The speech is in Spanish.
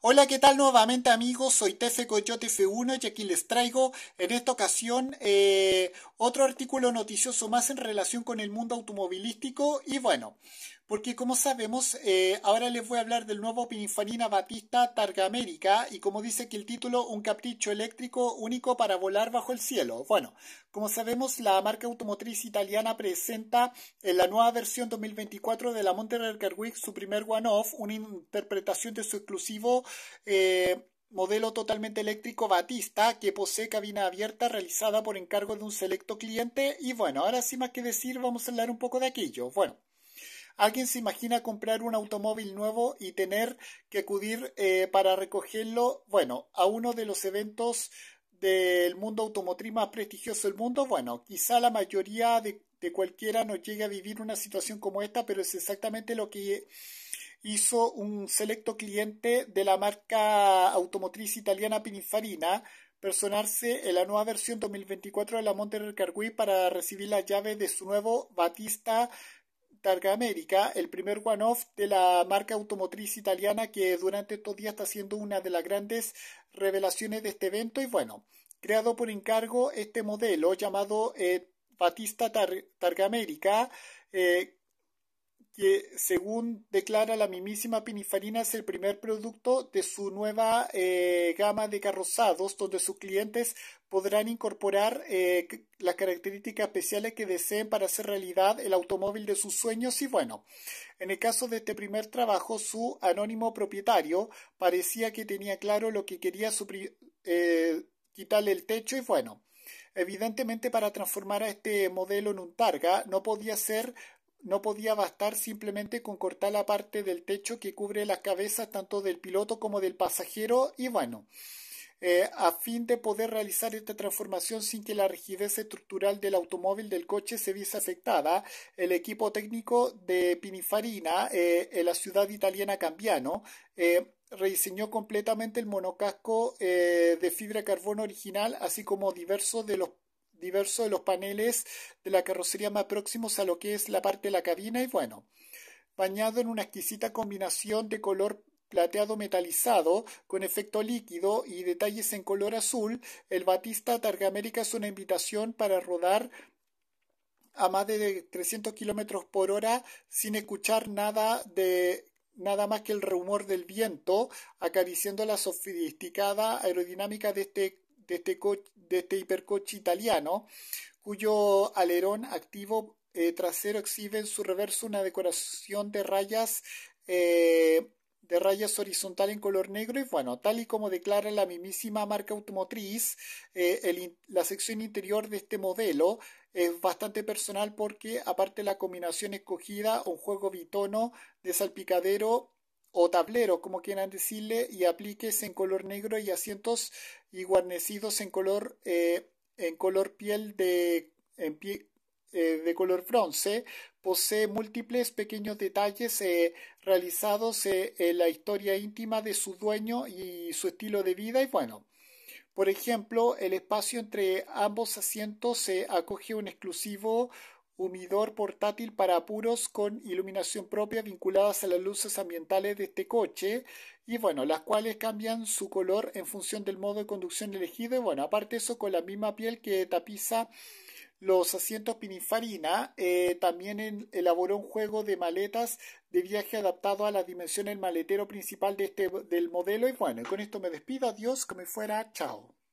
Hola, ¿qué tal nuevamente amigos? Soy TF Coyote F1 y aquí les traigo en esta ocasión eh, otro artículo noticioso más en relación con el mundo automovilístico y bueno, porque como sabemos, eh, ahora les voy a hablar del nuevo Pininfarina Batista Targa América y como dice que el título, un capricho eléctrico único para volar bajo el cielo. Bueno, como sabemos, la marca automotriz italiana presenta en la nueva versión 2024 de la Monterrey Week su primer one-off, una interpretación de su exclusivo... Eh, modelo totalmente eléctrico Batista que posee cabina abierta realizada por encargo de un selecto cliente y bueno, ahora sin más que decir vamos a hablar un poco de aquello. Bueno, ¿Alguien se imagina comprar un automóvil nuevo y tener que acudir eh, para recogerlo, bueno, a uno de los eventos del mundo automotriz más prestigioso del mundo? Bueno, quizá la mayoría de, cualquiera no llegue a vivir una situación como esta, pero es exactamente lo que hizo un selecto cliente de la marca automotriz italiana Pininfarina personarse en la nueva versión 2024 de la Monterrey Cargui para recibir la llave de su nuevo Batista Targa América, el primer one-off de la marca automotriz italiana que durante estos días está siendo una de las grandes revelaciones de este evento. Y bueno, creado por encargo este modelo llamado eh, Batista Targa América, eh, que según declara la mismísima Pinifarina es el primer producto de su nueva eh, gama de carrozados donde sus clientes podrán incorporar eh, las características especiales que deseen para hacer realidad el automóvil de sus sueños y bueno, en el caso de este primer trabajo su anónimo propietario parecía que tenía claro lo que quería eh, quitarle el techo y bueno, Evidentemente, para transformar a este modelo en un Targa, no podía ser no podía bastar simplemente con cortar la parte del techo que cubre las cabezas tanto del piloto como del pasajero y bueno, eh, a fin de poder realizar esta transformación sin que la rigidez estructural del automóvil del coche se viese afectada, el equipo técnico de Pinifarina, eh, en la ciudad italiana Cambiano, eh, rediseñó completamente el monocasco de fibra de carbono original, así como diversos de los diverso de los paneles de la carrocería más próximos a lo que es la parte de la cabina y bueno, bañado en una exquisita combinación de color plateado metalizado con efecto líquido y detalles en color azul, el Batista América es una invitación para rodar a más de 300 kilómetros por hora sin escuchar nada de nada más que el rumor del viento acariciando la sofisticada aerodinámica de este de este, coche, de este hipercoche italiano, cuyo alerón activo eh, trasero exhibe en su reverso una decoración de rayas. Eh, de rayas horizontal en color negro y bueno, tal y como declara la mismísima marca automotriz, eh, la sección interior de este modelo es bastante personal porque aparte de la combinación escogida, un juego bitono de salpicadero o tablero, como quieran decirle, y apliques en color negro y asientos y guarnecidos en color, eh, en color piel de, en eh, de color bronce. Posee múltiples pequeños detalles eh, realizados en la historia íntima de su dueño y su estilo de vida. Y bueno, por ejemplo, el espacio entre ambos asientos se acoge un exclusivo humidor portátil para apuros con iluminación propia vinculadas a las luces ambientales de este coche y bueno, las cuales cambian su color en función del modo de conducción elegido y bueno, aparte eso con la misma piel que tapiza los asientos Pininfarina, eh, también elaboró un juego de maletas de viaje adaptado a las dimensiones del maletero principal de este, del modelo y bueno, con esto me despido, adiós, que me fuera, chao.